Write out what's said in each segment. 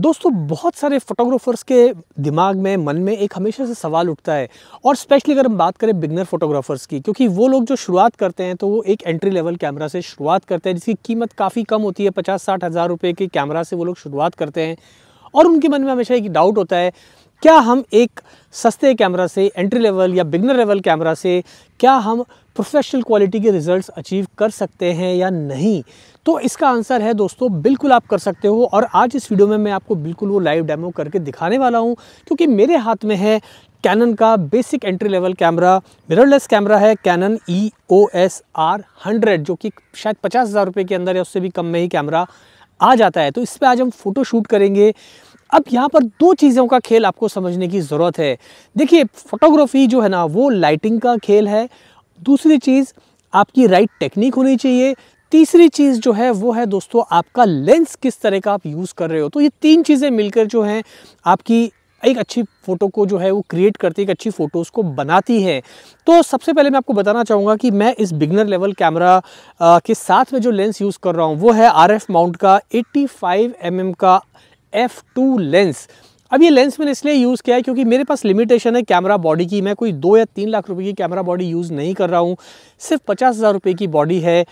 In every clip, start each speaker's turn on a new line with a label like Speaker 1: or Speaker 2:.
Speaker 1: दोस्तों बहुत सारे फोटोग्राफर्स के दिमाग में मन में एक हमेशा से सवाल उठता है और स्पेशली अगर हम बात करें बिगनर फोटोग्राफर्स की क्योंकि वो लोग जो शुरुआत करते हैं तो वो एक एंट्री लेवल कैमरा से शुरुआत करते हैं जिसकी कीमत काफ़ी कम होती है पचास साठ हज़ार रुपये के कैमरा से वो लोग शुरुआत करते हैं और उनके मन में हमेशा एक डाउट होता है क्या हम एक सस्ते कैमरा से एंट्री लेवल या बिगनर लेवल कैमरा से क्या हम प्रोफेशनल क्वालिटी के रिजल्ट्स अचीव कर सकते हैं या नहीं तो इसका आंसर है दोस्तों बिल्कुल आप कर सकते हो और आज इस वीडियो में मैं आपको बिल्कुल वो लाइव डेमो करके दिखाने वाला हूँ क्योंकि मेरे हाथ में है कैनन का basic entry level camera mirrorless camera है Canon E O S R hundred जो कि शायद पचास हज़ार रुपये के अंदर या उससे भी कम में ही कैमरा आ जाता है तो इस पर आज हम फोटो शूट करेंगे अब यहाँ पर दो चीज़ों का खेल आपको समझने की ज़रूरत है देखिए फोटोग्राफी जो है ना वो लाइटिंग का खेल है दूसरी चीज़ आपकी राइट टेक्निक होनी चाहिए तीसरी चीज़ जो है वो है दोस्तों आपका लेंस किस तरह का आप यूज़ कर रहे हो तो ये तीन चीज़ें मिलकर जो है आपकी एक अच्छी फ़ोटो को जो है वो क्रिएट करती है एक अच्छी फ़ोटोज़ को बनाती है तो सबसे पहले मैं आपको बताना चाहूँगा कि मैं इस बिगनर लेवल कैमरा के साथ में जो लेंस यूज़ कर रहा हूँ वो है आर माउंट का एट्टी फाइव mm का एफ़ टू लेंस अब ये लेंस मैंने इसलिए यूज़ किया है क्योंकि मेरे पास लिमिटेशन है कैमरा बॉडी की मैं कोई दो या तीन लाख रुपए की कैमरा बॉडी यूज़ नहीं कर रहा हूँ सिर्फ पचास हज़ार रुपये की बॉडी है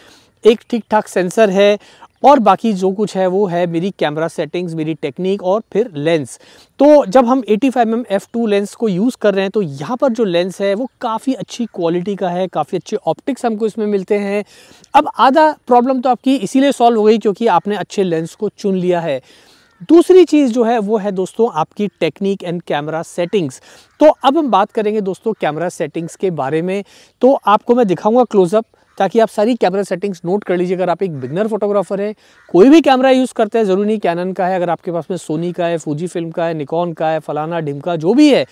Speaker 1: एक ठीक ठाक सेंसर है और बाकी जो कुछ है वो है मेरी कैमरा सेटिंग्स मेरी टेक्निक और फिर लेंस तो जब हम 85 five M F two lens को यूज़ कर रहे हैं तो यहाँ पर जो लेंस है वो काफ़ी अच्छी क्वालिटी का है काफ़ी अच्छे ऑप्टिक्स हमको इसमें मिलते हैं अब आधा प्रॉब्लम तो आपकी इसीलिए सॉल्व हो गई क्योंकि आपने अच्छे लेंस को चुन लिया है दूसरी चीज़ जो है वो है दोस्तों आपकी टेक्निक एंड कैमरा सेटिंग्स तो अब हम बात करेंगे दोस्तों कैमरा सेटिंग्स के बारे में तो आपको मैं दिखाऊंगा क्लोजअप ताकि आप सारी कैमरा सेटिंग्स नोट कर लीजिए अगर आप एक बिगनर फोटोग्राफर हैं कोई भी कैमरा यूज़ करते हैं ज़रूरी नहीं कैनन का है अगर आपके पास में सोनी का है फूजी फिल्म का है निकॉन का है फलाना ढिमका जो भी है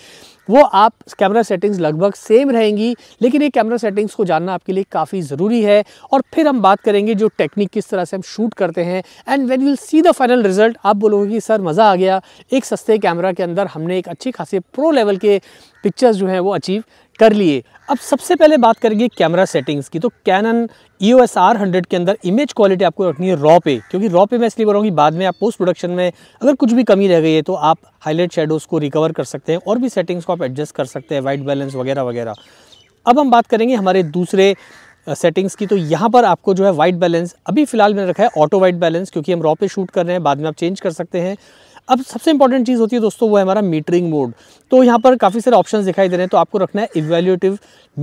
Speaker 1: वो आप कैमरा सेटिंग्स लगभग सेम रहेंगी लेकिन ये कैमरा सेटिंग्स को जानना आपके लिए काफ़ी ज़रूरी है और फिर हम बात करेंगे जो टेक्निक किस तरह से हम शूट करते हैं and when you'll see the final result आप बोलोगे कि सर मज़ा आ गया एक सस्ते कैमरा के अंदर हमने एक अच्छी खासी प्रो लेवल के पिक्चर्स जो हैं वो अचीव कर लिए अब सबसे पहले बात करेंगे कैमरा सेटिंग्स की तो Canon E O S R hundred के अंदर इमेज क्वालिटी आपको रखनी है रॉ पे क्योंकि रॉ पे मैं इसलिए बताऊँगी बाद में आप पोस्ट प्रोडक्शन में अगर कुछ भी कमी रह गई है तो आप हाईलाइट शेडोज़ को रिकवर कर सकते हैं और भी सेटिंग्स को आप एडजस्ट कर सकते हैं वाइट बैलेंस वगैरह वगैरह अब हम बात करेंगे हमारे दूसरे सेटिंग्स की तो यहाँ पर आपको जो है वाइट बैलेंस अभी फिलहाल मैंने रखा है ऑटो वाइट बैलेंस क्योंकि हम रॉ पे शूट कर रहे हैं बाद में आप चेंज कर सकते हैं अब सबसे इंपॉर्टेंट चीज़ होती है दोस्तों वो है हमारा मीटरिंग मोड तो यहाँ पर काफ़ी सारे ऑप्शन दिखाई दे रहे हैं तो आपको रखना है इवेल्यूटिव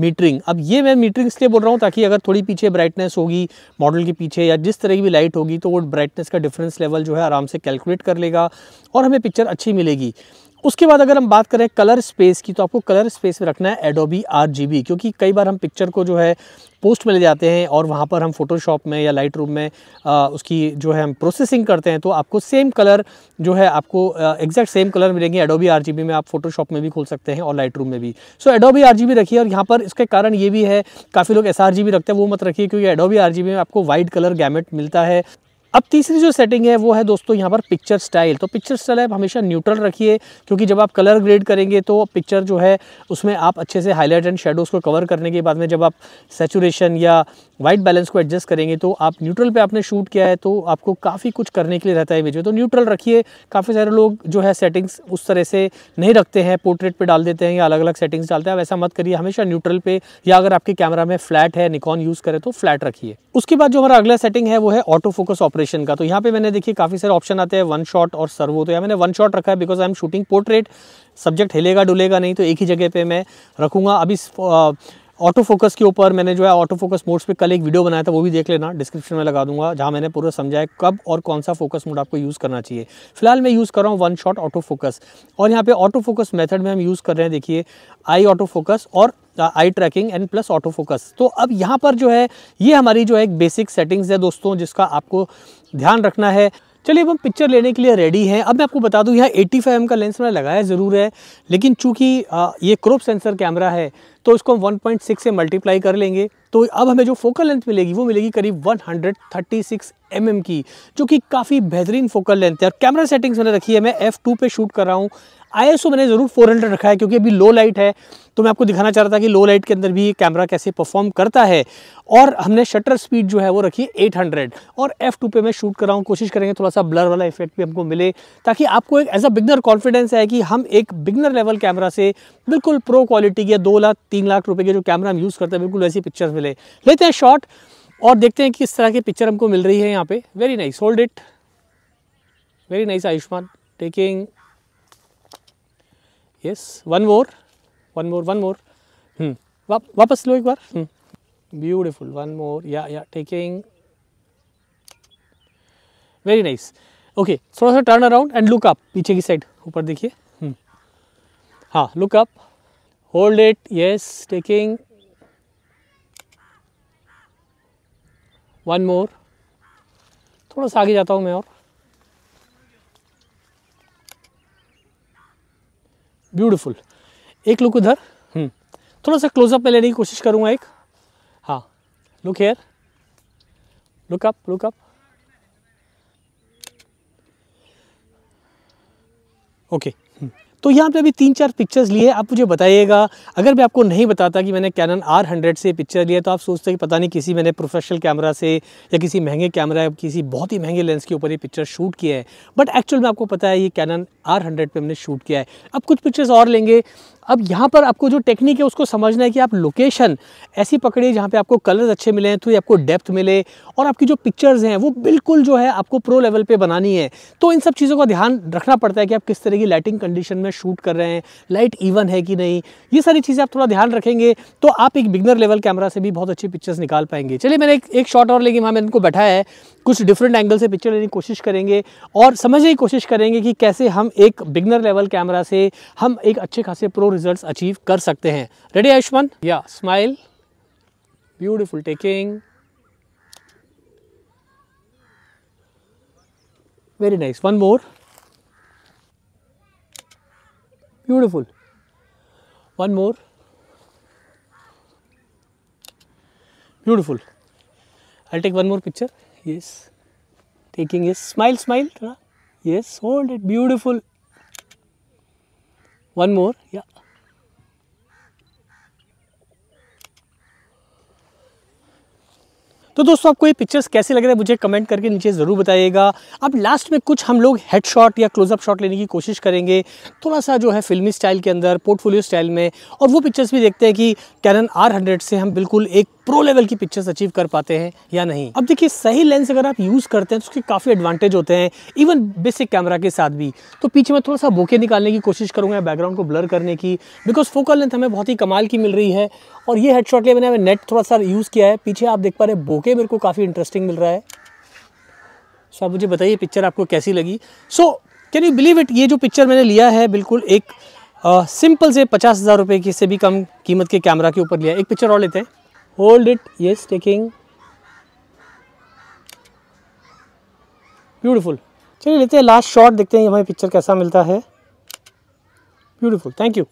Speaker 1: मीटरिंग अब ये मैं मीटरिंग इसलिए बोल रहा हूँ ताकि अगर थोड़ी पीछे ब्राइटनेस होगी मॉडल के पीछे या जिस तरह की भी लाइट होगी तो वो ब्राइटनेस का डिफरेंस लेवल जो है आराम से कैलकुलेट कर लेगा और हमें पिक्चर अच्छी मिलेगी उसके बाद अगर हम बात करें कलर स्पेस की तो आपको कलर स्पेस में रखना है एडोबी आर क्योंकि कई बार हम पिक्चर को जो है पोस्ट में ले जाते हैं और वहाँ पर हम फोटोशॉप में या लाइट रूम में आ, उसकी जो है हम प्रोसेसिंग करते हैं तो आपको सेम कलर जो है आपको एग्जैक्ट सेम कलर मिलेंगे एडोबी आर में आप फोटोशॉप में भी खोल सकते हैं और लाइट रूम में भी सो एडोबी आर रखिए और यहाँ पर इसके कारण ये भी है काफ़ी लोग एस रखते हैं वो मत रखिए क्योंकि एडोबी आर में आपको वाइट कलर गैमेट मिलता है अब तीसरी जो सेटिंग है वो है दोस्तों यहाँ पर पिक्चर स्टाइल तो पिक्चर स्टाइल आप हमेशा न्यूट्रल रखिए क्योंकि जब आप कलर ग्रेड करेंगे तो पिक्चर जो है उसमें आप अच्छे से हाईलाइट एंड शेडोज़ को कवर करने के बाद में जब आप सेचुरेशन या वाइट बैलेंस को एडजस्ट करेंगे तो आप न्यूट्रल पे आपने शूट किया है तो आपको काफ़ी कुछ करने के लिए रहता है इमेज में तो न्यूट्रल रखिए काफ़ी सारे लोग जो है सेटिंग्स उस तरह से नहीं रखते हैं पोर्ट्रेट पर डाल देते हैं या अलग अलग सेटिंग्स डालते हैं वैसा मत करिए हमेशा न्यूट्रल पे या अगर आपके कैमरा में फ्लैट है निकॉन यूज़ करें तो फ्लैट रखिए उसके बाद जो हमारा अगला सेटिंग है वो है ऑटो फोकस ऑपरेशन ऑपरेशन का तो यहाँ पे मैंने देखिए काफ़ी सारे ऑप्शन आते हैं वन शॉट और सर्वो तो यहाँ मैंने वन शॉट रखा है because I am shooting portrait subject हिलेगा डुलेगा नहीं तो एक ही जगह पे मैं रखूँगा अभी ऑटो फोकस के ऊपर मैंने जो है ऑटो फोकस मोड्स पे कल एक वीडियो बनाया था वो भी देख लेना डिस्क्रिप्शन में लगा दूंगा जहाँ मैंने पूरा समझाया कब और कौन सा फोकस मोड आपको यूज़ करना चाहिए फिलहाल मैं यूज़ कर रहा हूँ वन शॉट ऑटो फोकस और यहाँ पे ऑटो फोकस मेथड में हम यूज़ कर रहे हैं देखिए आई ऑटो फोकस और eye tracking and plus auto focus तो अब यहाँ पर जो है ये हमारी जो है एक बेसिक सेटिंग्स है दोस्तों जिसका आपको ध्यान रखना है चलिए अब हम पिक्चर लेने के लिए रेडी हैं अब मैं आपको बता दूं यहाँ 85 एम का लेंस मैंने लगाया ज़रूर है लेकिन चूंकि ये क्रॉप सेंसर कैमरा है तो उसको हम 1.6 से मल्टीप्लाई कर लेंगे तो अब हमें जो फोकल लेंथ मिलेगी वो मिलेगी करीब 136 एम mm की जो कि काफ़ी बेहतरीन फोकल लेंथ है और कैमरा सेटिंग्स मैंने रखी है मैं एफ़ टू पर शूट कर रहा हूँ ओ मैंने ज़रूर 400 रखा है क्योंकि अभी लो लाइट है तो मैं आपको दिखाना चाह रहा था कि लो लाइट के अंदर भी कैमरा कैसे परफॉर्म करता है और हमने शटर स्पीड जो है वो रखी है 800 और एफ़ टू पर मैं शूट कर रहा हूँ कोशिश करेंगे थोड़ा सा ब्लर वाला इफेक्ट भी हमको मिले ताकि आपको एक एज अ बिगनर कॉन्फिडेंस है कि हम एक बिगनर लेवल कैमरा से बिल्कुल प्रो क्वालिटी या दो लाख तीन लाख रुपए के जो कैमरा हम यूज़ करते हैं बिल्कुल वैसी पिक्चर्स मिले लेते हैं शॉट और देखते हैं कि किस तरह की पिक्चर हमको मिल रही है यहाँ पे very nice hold it very nice Ayushman taking yes one more one more one more वापस लो एक बार ब्यूटिफुल वन मोर या या टेकिंग वेरी नाइस ओके थोड़ा सा turn around and look up पीछे की साइड ऊपर देखिए hmm. हाँ look up Hold it, yes, taking. One more. थोड़ा सा आगे जाता हूँ मैं और ब्यूटिफुल एक लुक उधर हम्म थोड़ा सा क्लोजअप में लेने की कोशिश करूँगा एक हाँ look here look up look up okay तो यहाँ पे अभी तीन चार पिक्चर्स लिए आप मुझे बताइएगा अगर मैं आपको नहीं बताता कि मैंने कैनन आर हंड्रेड से पिक्चर लिया तो आप सोचते हैं कि पता नहीं किसी मैंने प्रोफेशनल कैमरा से या किसी महंगे कैमरा या किसी बहुत ही महंगे लेंस के ऊपर ये पिक्चर शूट किया है बट एक्चुअल में आपको पता है ये कैनन आर हंड्रेड पर हमने शूट किया है अब कुछ पिक्चर्स और लेंगे अब यहाँ पर आपको जो टेक्निक है उसको समझना है कि आप लोकेशन ऐसी पकड़िए जहाँ पे आपको कलर्स अच्छे मिले तो आपको डेप्थ मिले और आपकी जो पिक्चर्स हैं वो बिल्कुल जो है आपको प्रो लेवल पे बनानी है तो इन सब चीज़ों का ध्यान रखना पड़ता है कि आप किस तरह की लाइटिंग कंडीशन में शूट कर रहे हैं लाइट इवन है कि नहीं ये सारी चीज़ें आप थोड़ा ध्यान रखेंगे तो आप एक बिगनर लेवल कैमरा से भी बहुत अच्छी पिक्चर्स निकाल पाएंगे चलिए मैंने एक, एक शॉट और लेकिन वहाँ मैंने इनको बैठा है कुछ डिफरेंट एंगल से पिक्चर लेने की कोशिश करेंगे और समझने की कोशिश करेंगे कि कैसे हम एक बिगनर लेवल कैमरा से हम एक अच्छे खासे प्रो रिजल्ट अचीव कर सकते हैं रेडी आयुष्मान या smile beautiful taking very nice one more beautiful one more beautiful I take one more picture yes taking his smile smile yes hold it beautiful one more yeah तो दोस्तों आपको ये pictures कैसे लग रहे हैं मुझे कमेंट करके नीचे ज़रूर बताइएगा अब लास्ट में कुछ हम लोग हेड शॉट या क्लोजअप शॉट लेने की कोशिश करेंगे थोड़ा सा जो है फिल्मी स्टाइल के अंदर पोर्टफोलियो स्टाइल में और वो पिक्चर्स भी देखते हैं कि कैनन आर हंड्रेड से हम बिल्कुल एक प्रो लेवल की पिक्चर्स अचीव कर पाते हैं या नहीं अब देखिए सही लेंस अगर आप यूज़ करते हैं तो उसके काफ़ी एडवांटेज होते हैं इवन बेसिक कैमरा के साथ भी तो पीछे मैं थोड़ा सा बोके निकालने की कोशिश करूँगा बैकग्राउंड को ब्लर करने की बिकॉज फोकल लेंथ हमें बहुत ही कमाल की मिल रही है और ये हेडशॉट लिए मैंने नेट थोड़ा सा यूज़ किया है पीछे आप देख पा रहे बोके मेरे को काफ़ी इंटरेस्टिंग मिल रहा है सो आप मुझे बताइए पिक्चर आपको कैसी लगी so can you believe it ये जो पिक्चर मैंने लिया है बिल्कुल एक सिंपल से पचास हज़ार रुपये की से भी कम कीमत के कैमरा के ऊपर लिया एक पिक्चर और लेते हैं hold it yes taking beautiful चलिए लेते हैं लास्ट शॉट देखते हैं हमें पिक्चर कैसा मिलता है ब्यूटीफुल थैंक यू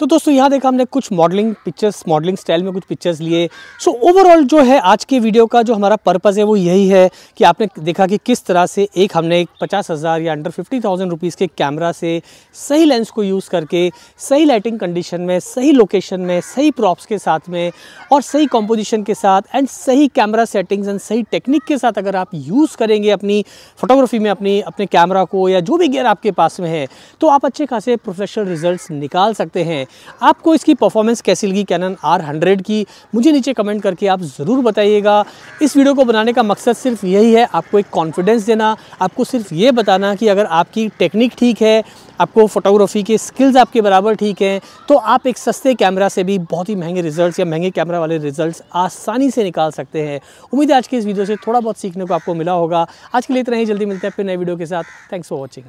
Speaker 1: तो दोस्तों यहाँ देखा हमने कुछ मॉडलिंग पिक्चर्स मॉडलिंग स्टाइल में कुछ पिक्चर्स लिए सो so, ओवरऑल जो है आज के वीडियो का जो हमारा पर्पज़ है वो यही है कि आपने देखा कि किस तरह से एक हमने एक पचास हज़ार या अंडर फिफ्टी थाउजेंड रुपीज़ के कैमरा से सही लेंस को यूज़ करके सही लाइटिंग कंडीशन में सही लोकेशन में सही प्रॉप्स के साथ में और सही कॉम्पोजिशन के साथ एंड सही कैमरा सेटिंग्स एंड सही टेक्निक के साथ अगर आप यूज़ करेंगे अपनी फोटोग्राफी में अपनी अपने कैमरा को या जो भी गियर आपके पास में है तो आप अच्छे खासे प्रोफेशनल रिजल्ट निकाल सकते हैं आपको इसकी परफॉर्मेंस कैसी लगी कैनन आर हंड्रेड की मुझे नीचे कमेंट करके आप ज़रूर बताइएगा इस वीडियो को बनाने का मकसद सिर्फ यही है आपको एक कॉन्फिडेंस देना आपको सिर्फ ये बताना कि अगर आपकी टेक्निक ठीक है आपको फोटोग्राफी के स्किल्स आपके बराबर ठीक हैं तो आप एक सस्ते कैमरा से भी बहुत ही महंगे रिजल्ट्स या महंगे कैमरा वाले रिजल्ट्स आसानी से निकाल सकते हैं उम्मीद है आज के इस वीडियो से थोड़ा बहुत सीखने को आपको मिला होगा आज के लिए इतना ही जल्दी मिलते हैं फिर नए वीडियो के साथ थैंक्स फॉर वॉचिंग